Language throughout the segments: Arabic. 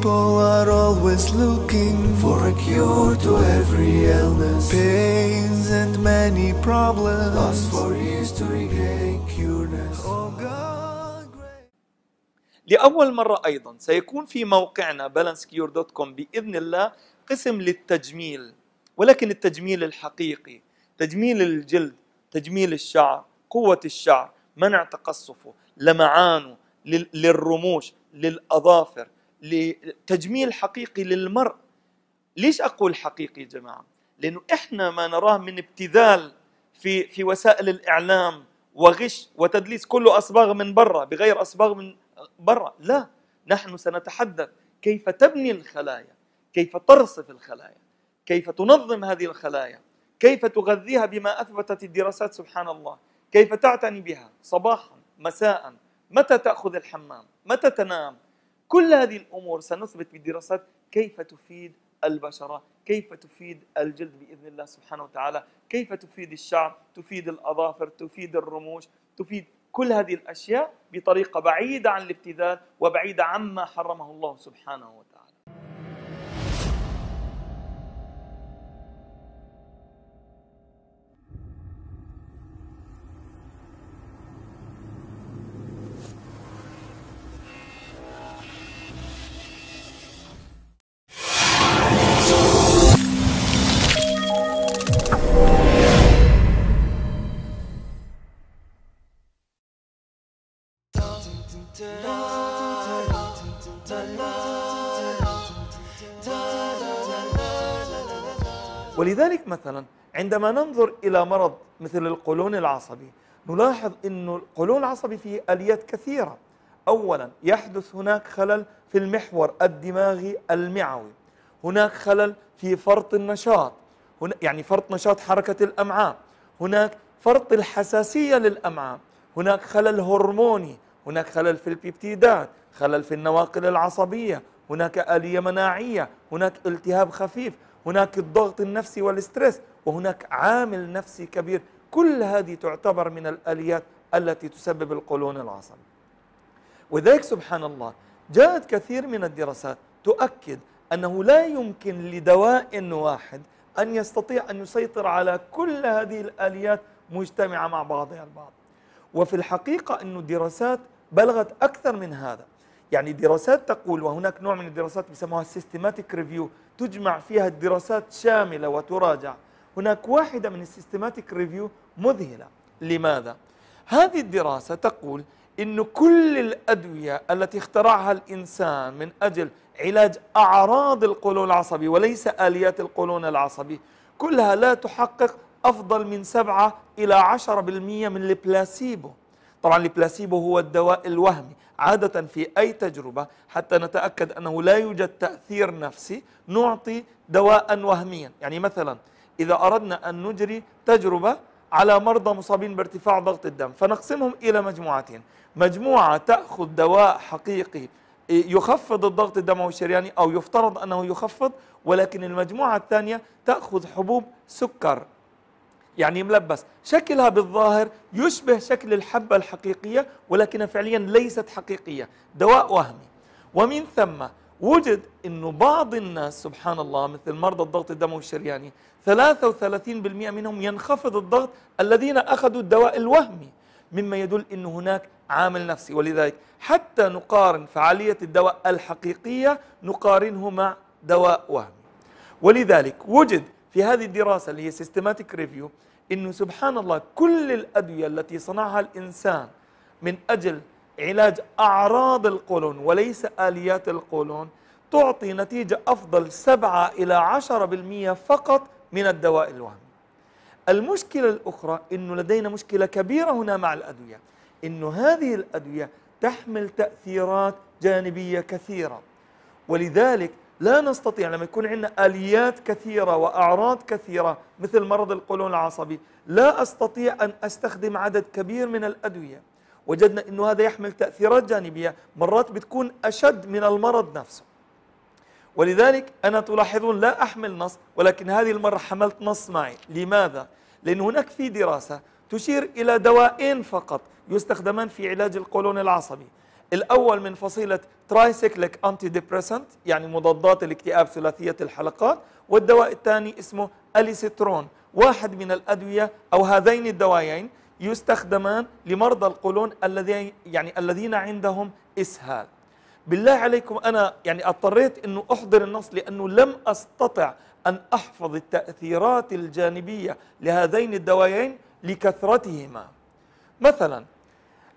people are always looking for a cure to every illness, pains and many problems. Lost for years to regain cureness. Oh God, لأول مرة أيضا سيكون في موقعنا balancecure.com بإذن الله قسم للتجميل ولكن التجميل الحقيقي تجميل الجلد تجميل الشعر قوة الشعر منع تقصفه لمعانه للرموش للأظافر لتجميل حقيقي للمرء ليش اقول حقيقي يا جماعه لانه احنا ما نراه من ابتذال في في وسائل الاعلام وغش وتدليس كله اصباغ من برا بغير اصباغ من برا لا نحن سنتحدث كيف تبني الخلايا كيف ترصف الخلايا كيف تنظم هذه الخلايا كيف تغذيها بما اثبتت الدراسات سبحان الله كيف تعتني بها صباحا مساء متى تاخذ الحمام متى تنام كل هذه الامور سنثبت بالدراسات كيف تفيد البشره، كيف تفيد الجلد باذن الله سبحانه وتعالى، كيف تفيد الشعر، تفيد الاظافر، تفيد الرموش، تفيد كل هذه الاشياء بطريقه بعيده عن الابتذال وبعيده عما حرمه الله سبحانه وتعالى. ولذلك مثلا عندما ننظر إلى مرض مثل القولون العصبي نلاحظ أن القولون العصبي فيه آليات كثيرة أولا يحدث هناك خلل في المحور الدماغي المعوي هناك خلل في فرط النشاط هنا يعني فرط نشاط حركة الأمعاء هناك فرط الحساسية للأمعاء هناك خلل هرموني هناك خلل في البيبتيدات خلل في النواقل العصبية هناك آلية مناعية هناك التهاب خفيف هناك الضغط النفسي والستريس وهناك عامل نفسي كبير كل هذه تعتبر من الآليات التي تسبب القولون العصبي وذلك سبحان الله جاءت كثير من الدراسات تؤكد أنه لا يمكن لدواء واحد أن يستطيع أن يسيطر على كل هذه الآليات مجتمعة مع بعضها البعض وفي الحقيقة أن الدراسات بلغت أكثر من هذا يعني دراسات تقول وهناك نوع من الدراسات بيسموها السيستماتيك ريفيو تجمع فيها الدراسات شاملة وتراجع هناك واحدة من السيستماتيك ريفيو مذهلة لماذا؟ هذه الدراسة تقول أن كل الأدوية التي اخترعها الإنسان من أجل علاج أعراض القولون العصبي وليس آليات القولون العصبي كلها لا تحقق أفضل من 7 إلى 10% من البلاسيبو طبعا البلاسيبو هو الدواء الوهمي عادة في أي تجربة حتى نتأكد أنه لا يوجد تأثير نفسي نعطي دواء وهميا يعني مثلا إذا أردنا أن نجري تجربة على مرضى مصابين بارتفاع ضغط الدم فنقسمهم إلى مجموعتين مجموعة تأخذ دواء حقيقي يخفض الضغط الدموي الشرياني أو يفترض أنه يخفض ولكن المجموعة الثانية تأخذ حبوب سكر يعني ملبس شكلها بالظاهر يشبه شكل الحبة الحقيقية ولكنها فعليا ليست حقيقية دواء وهمي ومن ثم وجد أنه بعض الناس سبحان الله مثل مرضى الضغط الدموي الشرياني 33% منهم ينخفض الضغط الذين أخذوا الدواء الوهمي مما يدل أن هناك عامل نفسي ولذلك حتى نقارن فعالية الدواء الحقيقية نقارنه مع دواء وهمي ولذلك وجد في هذه الدراسة اللي هي سيستماتيك ريفيو انه سبحان الله كل الادويه التي صنعها الانسان من اجل علاج اعراض القولون وليس اليات القولون تعطي نتيجه افضل 7 الى 10% فقط من الدواء الوهمي. المشكله الاخرى انه لدينا مشكله كبيره هنا مع الادويه انه هذه الادويه تحمل تاثيرات جانبيه كثيره ولذلك لا نستطيع لما يكون عندنا اليات كثيره واعراض كثيره مثل مرض القولون العصبي لا استطيع ان استخدم عدد كبير من الادويه وجدنا انه هذا يحمل تاثيرات جانبيه مرات بتكون اشد من المرض نفسه ولذلك انا تلاحظون لا احمل نص ولكن هذه المره حملت نص معي لماذا لان هناك في دراسه تشير الى دوائين فقط يستخدمان في علاج القولون العصبي الأول من فصيلة ترايسيكليك أنتي ديبريسنت يعني مضادات الاكتئاب ثلاثية الحلقات والدواء الثاني اسمه أليسترون واحد من الأدوية أو هذين الدوايين يستخدمان لمرضى القولون الذين يعني الذين عندهم إسهال بالله عليكم أنا يعني اضطريت أنه أحضر النص لأنه لم أستطع أن أحفظ التأثيرات الجانبية لهذين الدوايين لكثرتهما مثلا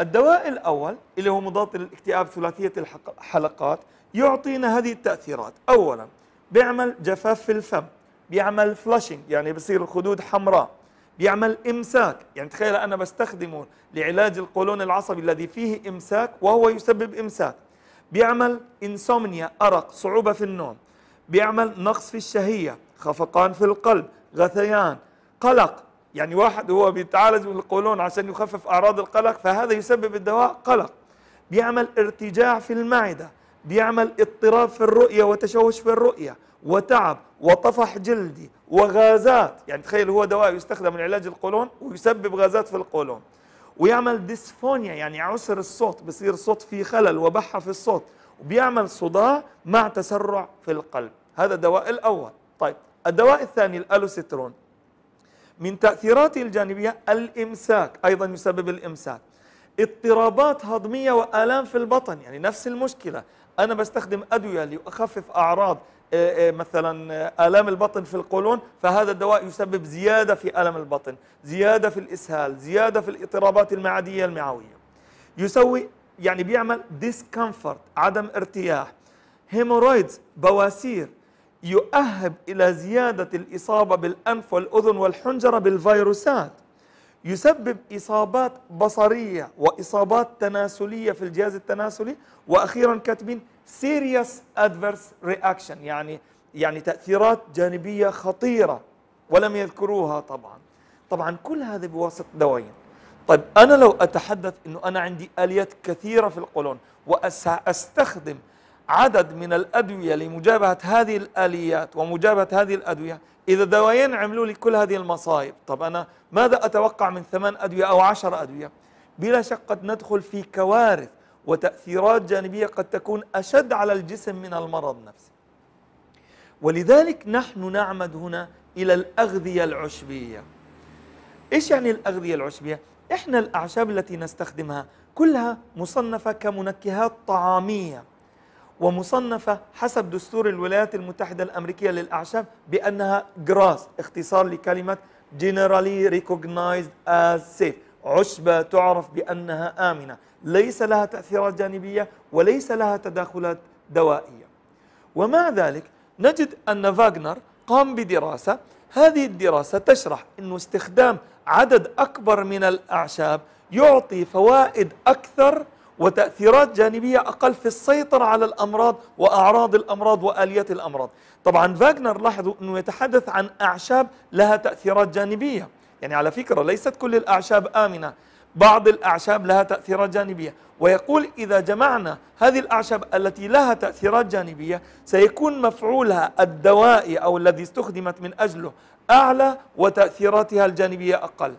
الدواء الأول اللي هو مضاد للاكتئاب ثلاثية الحلقات يعطينا هذه التأثيرات أولا بيعمل جفاف في الفم بيعمل فلاشنج يعني بصير الخدود حمراء بيعمل إمساك يعني تخيل أنا بستخدمه لعلاج القولون العصبي الذي فيه إمساك وهو يسبب إمساك بيعمل إنسومنيا أرق صعوبة في النوم بيعمل نقص في الشهية خفقان في القلب غثيان قلق يعني واحد هو بيتعالج من القولون عشان يخفف أعراض القلق فهذا يسبب الدواء قلق بيعمل ارتجاع في المعدة بيعمل اضطراب في الرؤية وتشوش في الرؤية وتعب وطفح جلدي وغازات يعني تخيل هو دواء يستخدم لعلاج القولون ويسبب غازات في القولون ويعمل ديسفونيا يعني عسر الصوت بصير صوت فيه خلل وبحة في الصوت وبيعمل صداع مع تسرع في القلب هذا الدواء الأول طيب الدواء الثاني الألوسترون من تأثيراته الجانبية الإمساك أيضا يسبب الإمساك اضطرابات هضمية وآلام في البطن يعني نفس المشكلة أنا بستخدم أدوية لأخفف أعراض آه، آه، مثلا آه، آلام البطن في القولون فهذا الدواء يسبب زيادة في ألم البطن زيادة في الإسهال زيادة في الاضطرابات المعدية المعوية يسوي يعني بيعمل ديسكمفورت عدم ارتياح هيمورويدز بواسير يؤهب إلى زيادة الإصابة بالأنف والأذن والحنجرة بالفيروسات يسبب إصابات بصرية وإصابات تناسلية في الجهاز التناسلي وأخيرا كاتبين serious adverse reaction يعني يعني تأثيرات جانبية خطيرة ولم يذكروها طبعا طبعا كل هذا بواسطة دوايين طيب أنا لو أتحدث أنه أنا عندي آليات كثيرة في القولون وأستخدم عدد من الأدوية لمجابهة هذه الآليات ومجابهة هذه الأدوية إذا دوايين عملوا لي كل هذه المصايب طب أنا ماذا أتوقع من ثمان أدوية أو عشر أدوية بلا شك قد ندخل في كوارث وتأثيرات جانبية قد تكون أشد على الجسم من المرض نفسه ولذلك نحن نعمد هنا إلى الأغذية العشبية إيش يعني الأغذية العشبية؟ إحنا الأعشاب التي نستخدمها كلها مصنفة كمنكهات طعامية ومصنفة حسب دستور الولايات المتحدة الأمريكية للأعشاب بأنها جراس اختصار لكلمة generally recognized as safe عشبة تعرف بأنها آمنة ليس لها تأثيرات جانبية وليس لها تداخلات دوائية ومع ذلك نجد أن فاغنر قام بدراسة هذه الدراسة تشرح أن استخدام عدد أكبر من الأعشاب يعطي فوائد أكثر وتأثيرات جانبية أقل في السيطرة على الأمراض وأعراض الأمراض وآلية الأمراض طبعا فاغنر لاحظوا أنه يتحدث عن أعشاب لها تأثيرات جانبية يعني على فكرة ليست كل الأعشاب آمنة بعض الأعشاب لها تأثيرات جانبية ويقول إذا جمعنا هذه الأعشاب التي لها تأثيرات جانبية سيكون مفعولها الدوائي أو الذي استخدمت من أجله أعلى وتأثيراتها الجانبية أقل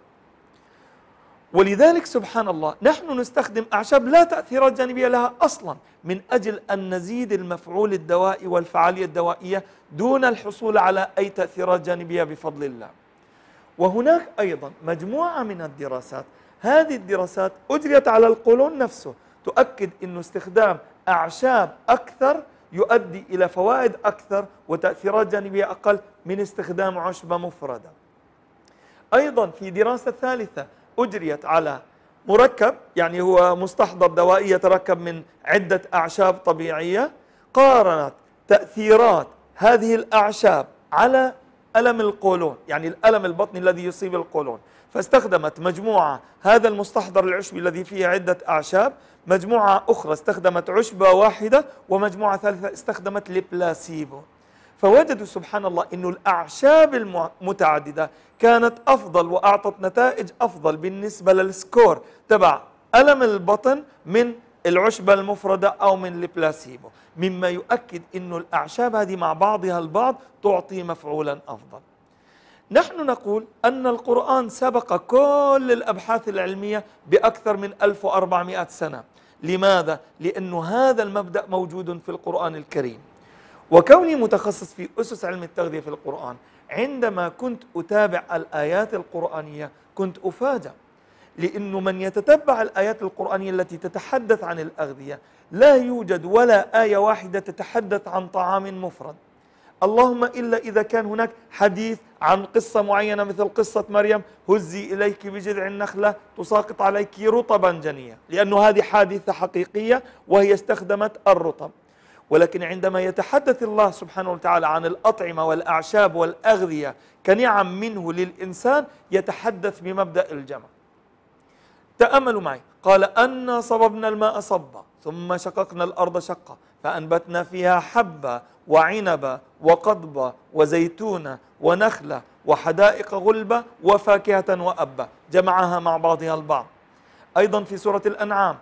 ولذلك سبحان الله نحن نستخدم أعشاب لا تأثيرات جانبية لها أصلا من أجل أن نزيد المفعول الدوائي والفعالية الدوائية دون الحصول على أي تأثيرات جانبية بفضل الله وهناك أيضا مجموعة من الدراسات هذه الدراسات أجريت على القولون نفسه تؤكد أن استخدام أعشاب أكثر يؤدي إلى فوائد أكثر وتأثيرات جانبية أقل من استخدام عشبة مفردة أيضا في دراسة ثالثة أجريت على مركب يعني هو مستحضر دوائي يتركب من عدة أعشاب طبيعية قارنت تأثيرات هذه الأعشاب على ألم القولون يعني الألم البطني الذي يصيب القولون فاستخدمت مجموعة هذا المستحضر العشبي الذي فيه عدة أعشاب مجموعة أخرى استخدمت عشبة واحدة ومجموعة ثالثة استخدمت البلاسيبو فوجدوا سبحان الله أن الأعشاب المتعددة كانت أفضل وأعطت نتائج أفضل بالنسبة للسكور تبع ألم البطن من العشبة المفردة أو من البلاسيبو مما يؤكد أن الأعشاب هذه مع بعضها البعض تعطي مفعولا أفضل نحن نقول أن القرآن سبق كل الأبحاث العلمية بأكثر من 1400 سنة لماذا؟ لأن هذا المبدأ موجود في القرآن الكريم وكوني متخصص في أسس علم التغذية في القرآن عندما كنت أتابع الآيات القرآنية كنت أفاجأ لأنه من يتتبع الآيات القرآنية التي تتحدث عن الأغذية لا يوجد ولا آية واحدة تتحدث عن طعام مفرد اللهم إلا إذا كان هناك حديث عن قصة معينة مثل قصة مريم هزي إليك بجذع النخلة تساقط عليك رطبا جنيا لأن هذه حادثة حقيقية وهي استخدمت الرطب ولكن عندما يتحدث الله سبحانه وتعالى عن الأطعمة والأعشاب والأغذية كنعم منه للإنسان يتحدث بمبدأ الجمع تأملوا معي قال أنا صببنا الماء صبا ثم شققنا الأرض شقا فأنبتنا فيها حبة وعنبة وقضبة وزيتونة ونخلة وحدائق غلبة وفاكهة وأبة جمعها مع بعضها البعض أيضا في سورة الأنعام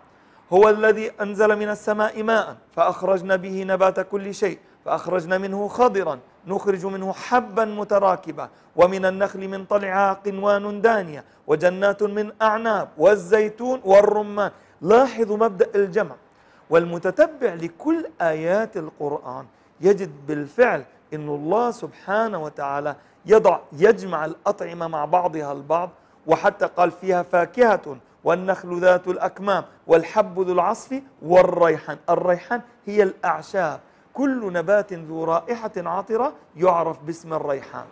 هو الذي أنزل من السماء ماء فأخرجنا به نبات كل شيء فأخرجنا منه خضرا نخرج منه حبا متراكبا ومن النخل من طلعها قنوان دانية وجنات من أعناب والزيتون والرمان لاحظوا مبدأ الجمع والمتتبع لكل آيات القرآن يجد بالفعل أن الله سبحانه وتعالى يضع يجمع الأطعمة مع بعضها البعض وحتى قال فيها فاكهة والنخل ذات الأكمام والحب ذو العصف والريحان الريحان هي الأعشاب كل نبات ذو رائحة عطرة يعرف باسم الريحان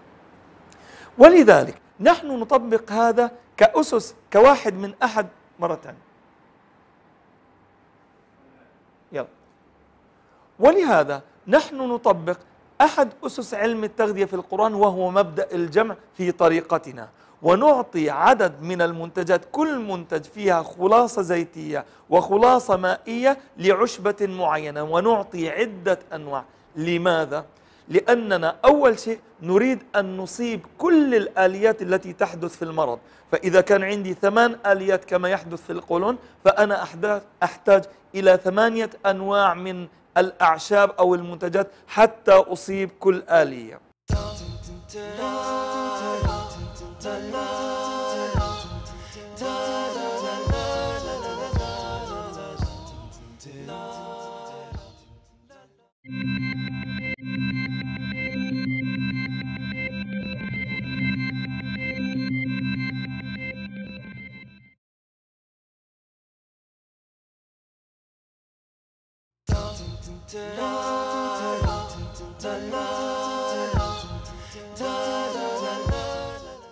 ولذلك نحن نطبق هذا كأسس كواحد من أحد مرة ثانية يلا ولهذا نحن نطبق أحد أسس علم التغذية في القرآن وهو مبدأ الجمع في طريقتنا ونعطي عدد من المنتجات كل منتج فيها خلاصة زيتية وخلاصة مائية لعشبة معينة ونعطي عدة أنواع لماذا؟ لأننا أول شيء نريد أن نصيب كل الآليات التي تحدث في المرض فإذا كان عندي ثمان آليات كما يحدث في القولون فأنا أحتاج إلى ثمانية أنواع من الأعشاب أو المنتجات حتى أصيب كل آلية